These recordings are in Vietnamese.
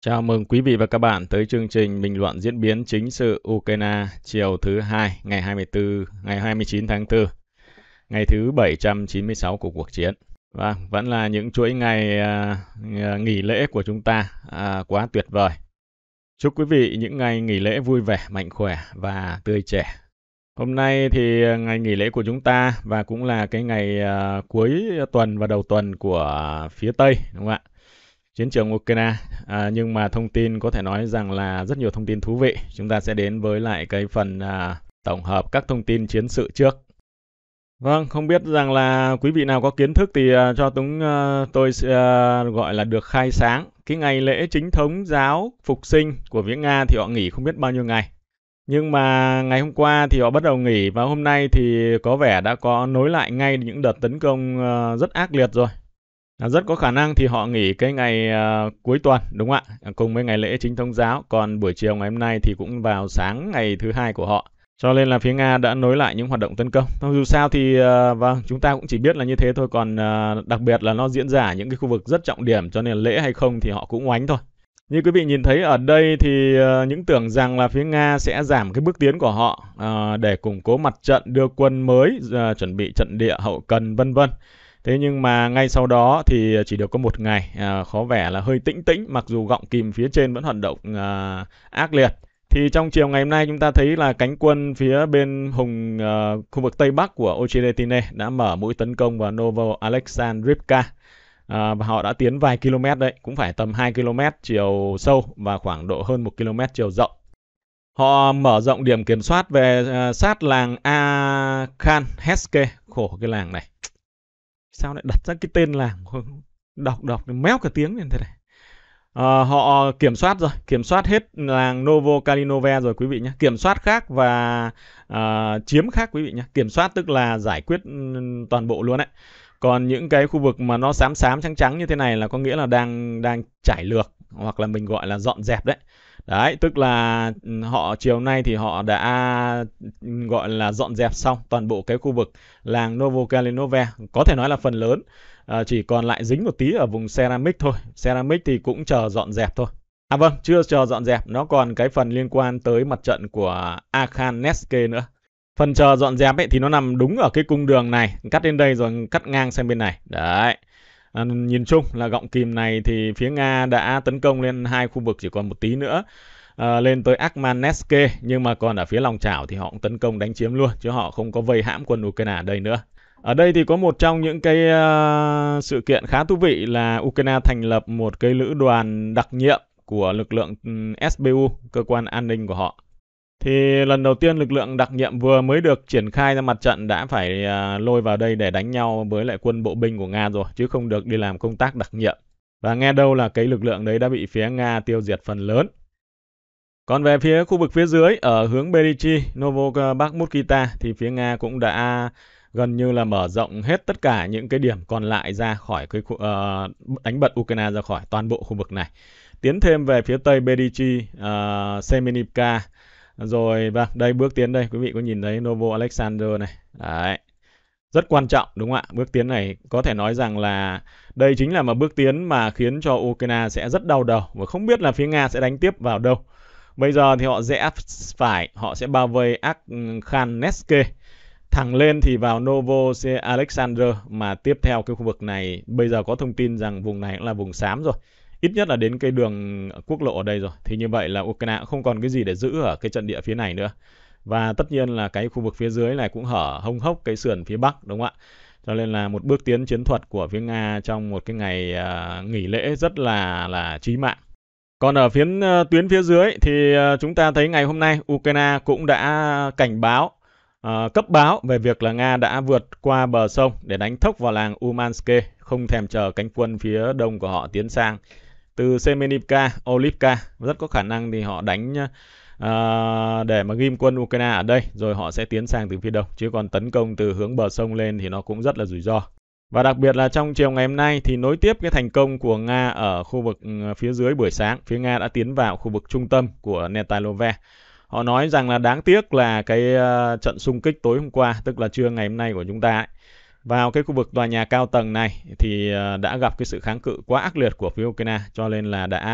Chào mừng quý vị và các bạn tới chương trình bình luận diễn biến chính sự Ukraine chiều thứ hai ngày 24 ngày 29 tháng 4, ngày thứ 796 của cuộc chiến. Và vâng, vẫn là những chuỗi ngày à, à, nghỉ lễ của chúng ta à, quá tuyệt vời. Chúc quý vị những ngày nghỉ lễ vui vẻ, mạnh khỏe và tươi trẻ. Hôm nay thì ngày nghỉ lễ của chúng ta và cũng là cái ngày à, cuối tuần và đầu tuần của phía Tây đúng không ạ? chiến trường Ukraine. À, nhưng mà thông tin có thể nói rằng là rất nhiều thông tin thú vị. Chúng ta sẽ đến với lại cái phần à, tổng hợp các thông tin chiến sự trước. Vâng, không biết rằng là quý vị nào có kiến thức thì uh, cho chúng uh, à, tôi uh, gọi là được khai sáng. Cái ngày lễ chính thống giáo phục sinh của viễn Nga thì họ nghỉ không biết bao nhiêu ngày. Nhưng mà ngày hôm qua thì họ bắt đầu nghỉ và hôm nay thì có vẻ đã có nối lại ngay những đợt tấn công rất ác liệt rồi. Rất có khả năng thì họ nghỉ cái ngày uh, cuối tuần đúng không ạ? Cùng với ngày lễ chính thống giáo, còn buổi chiều ngày hôm nay thì cũng vào sáng ngày thứ hai của họ. Cho nên là phía Nga đã nối lại những hoạt động tấn công. Dù sao thì uh, vâng, chúng ta cũng chỉ biết là như thế thôi, còn uh, đặc biệt là nó diễn ra ở những cái khu vực rất trọng điểm cho nên lễ hay không thì họ cũng oánh thôi. Như quý vị nhìn thấy ở đây thì uh, những tưởng rằng là phía Nga sẽ giảm cái bước tiến của họ uh, để củng cố mặt trận đưa quân mới uh, chuẩn bị trận địa hậu cần vân vân. Thế nhưng mà ngay sau đó thì chỉ được có một ngày à, có vẻ là hơi tĩnh tĩnh mặc dù gọng kìm phía trên vẫn hoạt động à, ác liệt. Thì trong chiều ngày hôm nay chúng ta thấy là cánh quân phía bên hùng à, khu vực Tây Bắc của Ochiretine đã mở mũi tấn công vào Novo Alexandrivka. À, và họ đã tiến vài km đấy, cũng phải tầm 2 km chiều sâu và khoảng độ hơn 1 km chiều rộng. Họ mở rộng điểm kiểm soát về uh, sát làng Akhan Heske, khổ cái làng này sao lại đặt ra cái tên làng đọc đọc méo cả tiếng lên thế này à, họ kiểm soát rồi kiểm soát hết làng Novo Kalinove rồi quý vị nhé kiểm soát khác và à, chiếm khác quý vị nhé kiểm soát tức là giải quyết ừ, toàn bộ luôn đấy còn những cái khu vực mà nó xám xám trắng trắng như thế này là có nghĩa là đang đang trải lược hoặc là mình gọi là dọn dẹp đấy Đấy, tức là ừ, họ chiều nay thì họ đã ừ, gọi là dọn dẹp xong toàn bộ cái khu vực làng Novokalinove, có thể nói là phần lớn à, chỉ còn lại dính một tí ở vùng ceramic thôi. Ceramic thì cũng chờ dọn dẹp thôi. À vâng, chưa chờ dọn dẹp, nó còn cái phần liên quan tới mặt trận của Akhan nữa. Phần chờ dọn dẹp ấy thì nó nằm đúng ở cái cung đường này, cắt lên đây rồi cắt ngang sang bên này. Đấy. À, nhìn chung là gọng kìm này thì phía Nga đã tấn công lên hai khu vực chỉ còn một tí nữa à, lên tới Akmaneske nhưng mà còn ở phía lòng chảo thì họ cũng tấn công đánh chiếm luôn chứ họ không có vây hãm quân Ukraine ở đây nữa. Ở đây thì có một trong những cái uh, sự kiện khá thú vị là Ukraine thành lập một cái lữ đoàn đặc nhiệm của lực lượng ừ, SBU, cơ quan an ninh của họ thì lần đầu tiên lực lượng đặc nhiệm vừa mới được triển khai ra mặt trận đã phải à, lôi vào đây để đánh nhau với lại quân bộ binh của Nga rồi, chứ không được đi làm công tác đặc nhiệm. Và nghe đâu là cái lực lượng đấy đã bị phía Nga tiêu diệt phần lớn. Còn về phía khu vực phía dưới, ở hướng Berichi, Novo Bakhmutkita thì phía Nga cũng đã gần như là mở rộng hết tất cả những cái điểm còn lại ra khỏi cái khu, uh, đánh bật Ukraine ra khỏi toàn bộ khu vực này. Tiến thêm về phía tây Berichi, uh, Semenivka, rồi vâng đây bước tiến đây quý vị có nhìn thấy Novo Alexander này đấy rất quan trọng đúng không ạ bước tiến này có thể nói rằng là đây chính là mà bước tiến mà khiến cho Ukraine sẽ rất đau đầu và không biết là phía Nga sẽ đánh tiếp vào đâu bây giờ thì họ sẽ phải họ sẽ bao vây Akhaneske thẳng lên thì vào Novo Alexander mà tiếp theo cái khu vực này bây giờ có thông tin rằng vùng này cũng là vùng xám rồi ít nhất là đến cái đường quốc lộ ở đây rồi thì như vậy là Ukraine không còn cái gì để giữ ở cái trận địa phía này nữa và tất nhiên là cái khu vực phía dưới này cũng hở hông hốc cái sườn phía bắc đúng không ạ cho nên là một bước tiến chiến thuật của phía nga trong một cái ngày uh, nghỉ lễ rất là là chí mạng còn ở phía uh, ờ, tuyến phía dưới thì uh, chúng ta thấy ngày hôm nay ukraine cũng đã cảnh báo uh, cấp báo về việc là nga đã vượt qua bờ sông để đánh thốc vào làng umanske không thèm chờ cánh quân phía đông của họ tiến sang từ Semenivka, Olivka rất có khả năng thì họ đánh à, để mà ghim quân Ukraine ở đây rồi họ sẽ tiến sang từ phía đông chứ còn tấn công từ hướng bờ sông lên thì nó cũng rất là rủi ro và đặc biệt là trong chiều ngày hôm nay thì nối tiếp cái thành công của Nga ở khu vực ừ, phía dưới buổi sáng, phía Nga đã tiến vào khu vực trung tâm của Netalove. Họ nói rằng là đáng tiếc là cái ờ, trận xung kích tối hôm qua, tức là trưa ngày hôm nay của chúng ta ấy, vào cái khu vực tòa nhà cao tầng này thì ờ, đã gặp cái sự kháng cự quá ác liệt của phía Ukraine cho nên là đã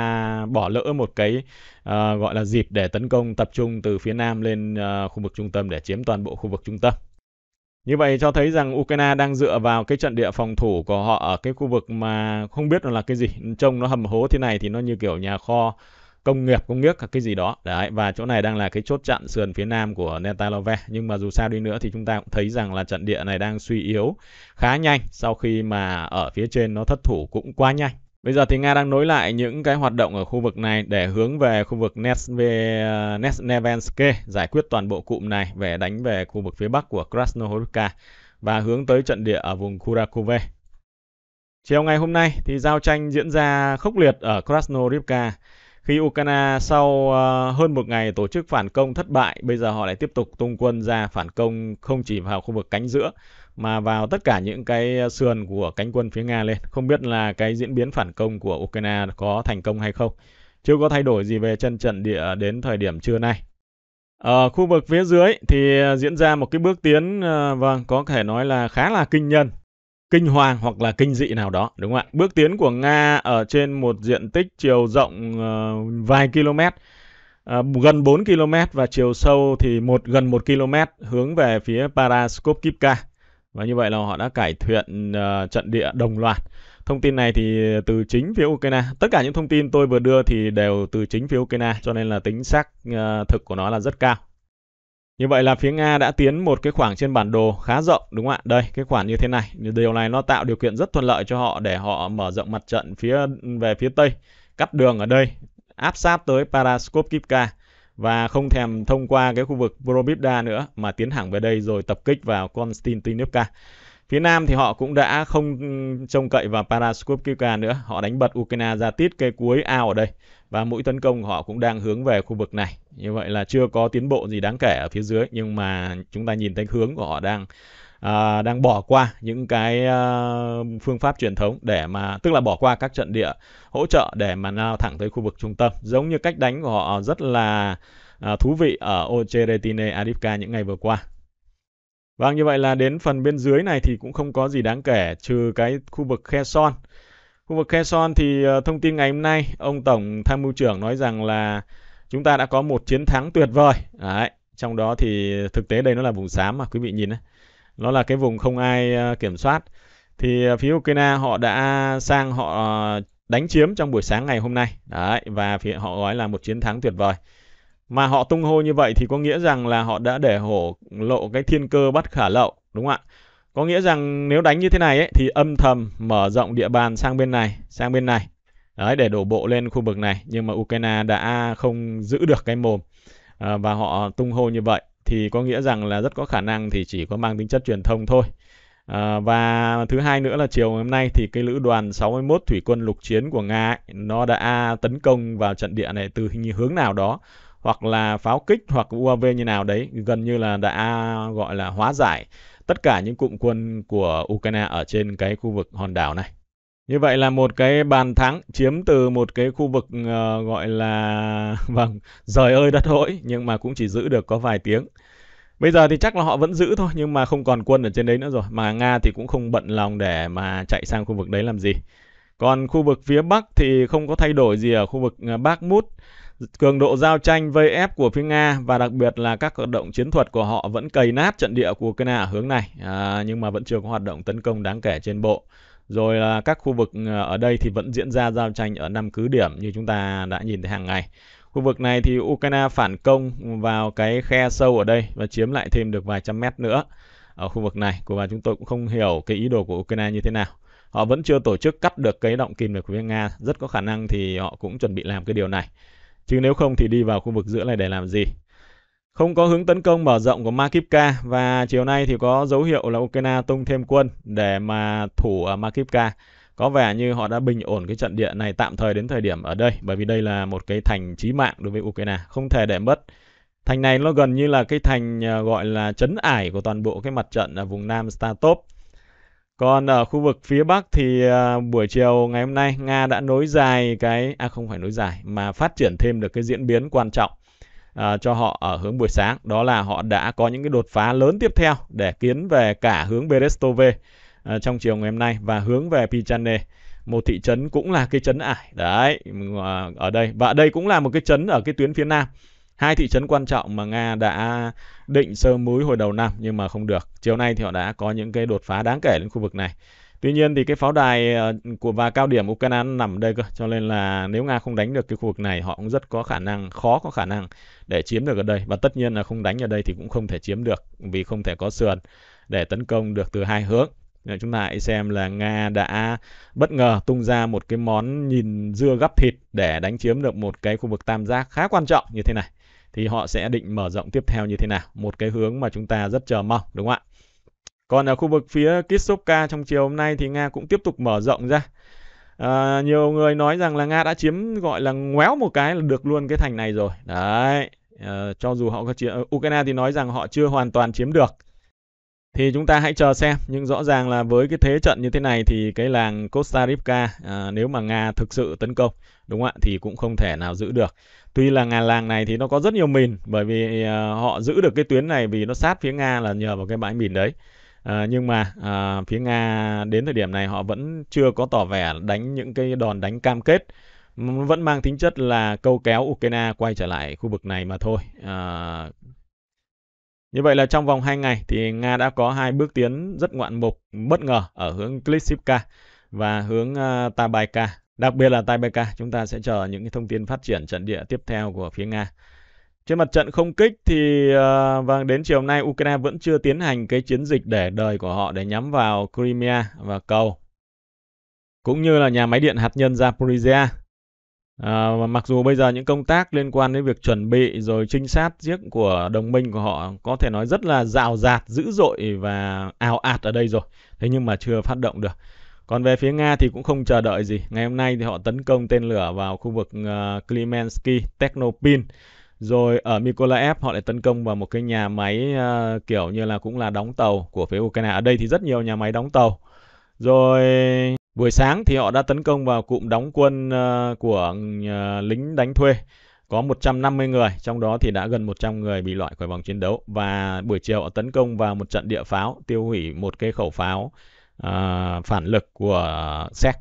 bỏ lỡ một cái uh, gọi là dịp để tấn công tập trung từ phía nam lên uh, khu vực trung tâm để chiếm toàn bộ khu vực trung tâm. Như vậy cho thấy rằng Ukraine đang dựa vào cái trận địa phòng thủ của họ ở cái khu vực mà không biết là cái gì, trông nó hầm hố thế này thì nó như kiểu nhà kho công nghiệp công nghiệp hoặc cái gì đó đấy và chỗ này đang là cái chốt chặn sườn phía nam của Netalove nhưng mà dù sao đi nữa thì chúng ta cũng thấy rằng là trận địa này đang suy yếu khá nhanh sau khi mà ở phía trên nó thất thủ cũng quá nhanh Bây giờ thì Nga đang nối lại những cái hoạt động ở khu vực này để hướng về khu vực Nesnevenske, giải quyết toàn bộ cụm này về đánh về khu vực phía bắc của Krasnohorka và hướng tới trận địa ở vùng Kurakove. Chiều ngày hôm nay thì giao tranh diễn ra khốc liệt ở Krasnohorka. Khi Ukraine sau ờ, hơn một ngày tổ chức phản công thất bại, bây giờ họ lại tiếp tục tung quân ra phản công không chỉ vào khu vực cánh giữa mà vào tất cả những cái sườn của cánh quân phía Nga lên. Không biết là cái diễn biến phản công của Ukraine có thành công hay không. Chưa có thay đổi gì về chân trận địa đến thời điểm trưa nay. Ở ờ, khu vực phía dưới thì diễn ra một cái bước tiến uh, vâng có thể nói là khá là kinh nhân kinh hoàng hoặc là kinh dị nào đó đúng không ạ bước tiến của nga ở trên một diện tích chiều rộng uh, vài km uh, gần 4 km và chiều sâu thì một gần 1 km hướng về phía Paraskopivka và như vậy là họ đã cải thiện uh, trận địa đồng loạt thông tin này thì từ chính phía Ukraine tất cả những thông tin tôi vừa đưa thì đều từ chính phía Ukraine cho nên là tính xác uh, thực của nó là rất cao như vậy là phía Nga đã tiến một cái khoảng trên bản đồ khá rộng đúng không ạ? Đây, cái khoảng như thế này. Điều này nó tạo điều kiện rất thuận lợi cho họ để họ mở rộng mặt trận phía về phía Tây, cắt đường ở đây, áp sát tới Paraskopivka và không thèm thông qua cái khu vực Probibda nữa mà tiến thẳng về đây rồi tập kích vào Konstantinivka. Phía Nam thì họ cũng đã không trông cậy vào Paraskopivka nữa, họ đánh bật Ukraine ra tít cây cuối ao ở đây và mũi tấn công của họ cũng đang hướng về khu vực này. Như vậy là chưa có tiến bộ gì đáng kể ở phía dưới nhưng mà chúng ta nhìn thấy hướng của họ đang à, đang bỏ qua những cái à, phương pháp truyền thống để mà tức là bỏ qua các trận địa hỗ trợ để mà lao thẳng tới khu vực trung tâm. Giống như cách đánh của họ rất là à, thú vị ở Ocheretine Adipka những ngày vừa qua. Vâng, như vậy là đến phần bên dưới này thì cũng không có gì đáng kể trừ cái khu vực Kherson. son Khu vực Kherson thì ờ, thông tin ngày hôm nay, ông Tổng Tham mưu trưởng nói rằng là chúng ta đã có một chiến thắng tuyệt vời. Đấy, trong đó thì thực tế đây nó là vùng xám mà quý vị nhìn đấy. Nó là cái vùng không ai ờ, kiểm soát. Thì ờ, phía Ukraine họ đã sang họ đánh chiếm trong buổi sáng ngày hôm nay. Đấy, và phía họ gọi là một chiến thắng tuyệt vời. Mà họ tung hô như vậy thì có nghĩa rằng là họ đã để hổ lộ cái thiên cơ bắt khả lậu, đúng không ạ? Có nghĩa rằng nếu đánh như thế này ấy, thì âm thầm mở rộng địa bàn sang bên này, sang bên này. Đấy, để đổ bộ lên khu vực này. Nhưng mà Ukraine đã không giữ được cái mồm à, và họ tung hô như vậy. Thì có nghĩa rằng là rất có khả năng thì chỉ có mang tính chất truyền thông thôi. À, và thứ hai nữa là chiều hôm nay thì cái lữ đoàn 61 thủy quân lục chiến của Nga ấy, nó đã tấn công vào trận địa này từ hướng nào đó hoặc là pháo kích hoặc UAV như nào đấy gần như là đã gọi là hóa giải tất cả những cụm quân của Ukraine ở trên cái khu vực hòn đảo này. Như vậy là một cái bàn thắng chiếm từ một cái khu vực uh, gọi là vâng, rời ơi đất hỗi nhưng mà cũng chỉ giữ được có vài tiếng. Bây giờ thì chắc là họ vẫn giữ thôi nhưng mà không còn quân ở trên đấy nữa rồi. Mà Nga thì cũng không bận lòng để mà chạy sang khu vực đấy làm gì. Còn khu vực phía Bắc thì không có thay đổi gì ở khu vực bắc ờ, Bakhmut. Cường độ giao tranh vây ép của phía Nga và đặc biệt là các hoạt động chiến thuật của họ vẫn cày nát trận địa của Ukraine ở hướng này à, nhưng mà vẫn chưa có hoạt động tấn công đáng kể trên bộ. Rồi là các khu vực à, ở đây thì vẫn diễn ra giao tranh ở năm cứ điểm như chúng ta đã nhìn thấy hàng ngày. Khu vực này thì Ukraine phản công vào cái khe sâu ở đây và chiếm lại thêm được vài trăm mét nữa ở khu vực này. Và chúng tôi cũng không hiểu cái ý đồ của Ukraine như thế nào họ vẫn chưa tổ chức cắt được cái động kìm được của Nga rất có khả năng thì họ cũng chuẩn bị làm cái điều này Chứ nếu không thì đi vào khu vực giữa này để làm gì? Không có hướng tấn công mở rộng của Makivka và chiều nay thì có dấu hiệu là Ukraine tung thêm quân để mà thủ ở Makivka. Có vẻ như họ đã bình ổn cái trận địa này tạm thời đến thời điểm ở đây bởi vì đây là một cái thành chí mạng đối với Ukraine, không thể để mất. Thành này nó gần như là cái thành ờ, gọi là chấn ải của toàn bộ cái mặt trận ở vùng Nam Statop còn ở khu vực phía Bắc thì à, buổi chiều ngày hôm nay Nga đã nối dài cái à không phải nối dài mà phát triển thêm được cái diễn biến quan trọng à, cho họ ở hướng buổi sáng, đó là họ đã có những cái đột phá lớn tiếp theo để tiến về cả hướng Berestove à, trong chiều ngày hôm nay và hướng về Pichane một thị trấn cũng là cái trấn ải đấy à, ở đây và đây cũng là một cái trấn ở cái tuyến phía nam hai thị trấn quan trọng mà Nga đã định sơ múi hồi đầu năm nhưng mà không được. Chiều nay thì họ đã có những cái đột phá đáng kể đến khu vực này. Tuy nhiên thì cái pháo đài ờ, của và cao điểm Ukraine nằm đây cơ, cho nên là nếu Nga không đánh được cái khu vực này, họ cũng rất có khả năng, khó có khả năng để chiếm được ở đây. Và tất nhiên là không đánh ở đây thì cũng không thể chiếm được vì không thể có sườn để tấn công được từ hai hướng. Nên chúng ta hãy xem là Nga đã bất ngờ tung ra một cái món nhìn dưa gấp thịt để đánh chiếm được một cái khu vực tam giác khá quan trọng như thế này thì họ sẽ định mở rộng tiếp theo như thế nào một cái hướng mà chúng ta rất chờ mong đúng không ạ còn ở khu vực phía Kisovka trong chiều hôm nay thì Nga cũng tiếp tục mở rộng ra à, nhiều người nói rằng là Nga đã chiếm gọi là ngoéo một cái là được luôn cái thành này rồi đấy à, cho dù họ có chiếm Ukraine thì nói rằng họ chưa hoàn toàn chiếm được thì chúng ta hãy chờ xem nhưng rõ ràng là với cái thế trận như thế này thì cái làng Costa Rica à, nếu mà Nga thực sự tấn công đúng không ạ thì cũng không thể nào giữ được tuy là ngà làng này thì nó có rất nhiều mìn bởi vì à, họ giữ được cái tuyến này vì nó sát phía Nga là nhờ vào cái bãi mìn đấy à, nhưng mà à, phía Nga đến thời điểm này họ vẫn chưa có tỏ vẻ đánh những cái đòn đánh cam kết vẫn mang tính chất là câu kéo Ukraine quay trở lại khu vực này mà thôi à, như vậy là trong vòng 2 ngày thì Nga đã có hai bước tiến rất ngoạn mục bất ngờ ở hướng Klitsivka và hướng uh, ờ, Tabaika. Đặc biệt là Tabaika, chúng ta sẽ chờ những thông tin phát triển trận địa tiếp theo của phía Nga. Trên mặt trận không kích thì uh, vâng đến chiều nay Ukraine vẫn chưa tiến hành cái chiến dịch để đời của họ để nhắm vào Crimea và cầu cũng như là nhà máy điện hạt nhân Zaporizhia À, mặc dù bây giờ những công tác liên quan đến việc chuẩn bị rồi trinh sát giết của đồng minh của họ có thể nói rất là rào rạt, dữ dội và ào ạt ở đây rồi. Thế nhưng mà chưa phát động được. Còn về phía Nga thì cũng không chờ đợi gì. Ngày hôm nay thì họ tấn công tên lửa vào khu vực uh, ờ, Klimensky, Technopil. Rồi ở Mykolaiv họ lại tấn công vào một cái nhà máy uh, kiểu như là cũng là đóng tàu của phía Ukraine. Ở đây thì rất nhiều nhà máy đóng tàu. Rồi Buổi sáng thì họ đã tấn công vào cụm đóng quân ờ, của ờ, lính đánh thuê có 150 người, trong đó thì đã gần 100 người bị loại khỏi vòng chiến đấu và buổi chiều họ tấn công vào một trận địa pháo tiêu hủy một cây khẩu pháo à, phản lực của Séc.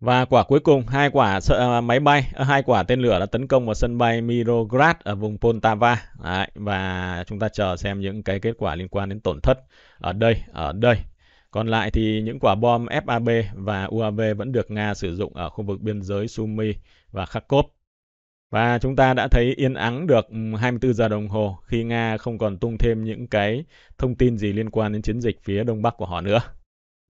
Và quả cuối cùng, hai quả máy bay, hai quả tên lửa đã tấn công vào sân bay Mirograd ở vùng Poltava. Đấy, và chúng ta chờ xem những cái kết quả liên quan đến tổn thất ở đây, ở đây còn lại thì những quả bom FAB và UAV vẫn được Nga sử dụng ở khu vực biên giới Sumy và Kharkov. Và chúng ta đã thấy yên ắng được 24 ừ, giờ đồng hồ khi Nga không còn tung thêm những cái thông tin gì liên quan đến chiến dịch phía đông bắc của họ nữa.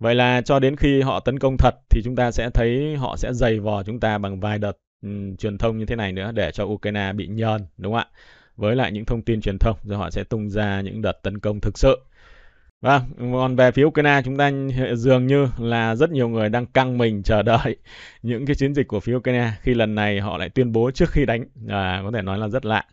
Vậy là cho đến khi họ tấn công thật thì chúng ta sẽ thấy họ sẽ dày vò chúng ta bằng vài đợt um, truyền thông như thế này nữa để cho Ukraine bị nhờn, đúng không ạ? Với lại những thông tin truyền thông rồi họ sẽ tung ra những đợt tấn công thực sự. Vâng, còn về phía Ukraine chúng ta dường như là rất nhiều người đang căng mình chờ đợi những cái chiến dịch của phía Ukraine khi lần này họ lại tuyên bố trước khi đánh à, có thể nói là rất lạ.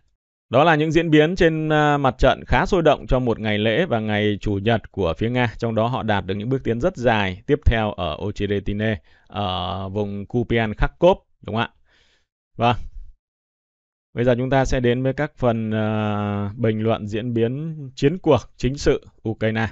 Đó là những diễn biến trên à, mặt trận khá sôi động cho một ngày lễ và ngày chủ nhật của phía Nga, trong đó họ đạt được những bước tiến rất dài tiếp theo ở Ocheretine, ở vùng Kupian Kharkov, đúng không ạ? Vâng, Bây giờ chúng ta sẽ đến với các phần uh, bình luận diễn biến chiến cuộc chính sự Ukraine.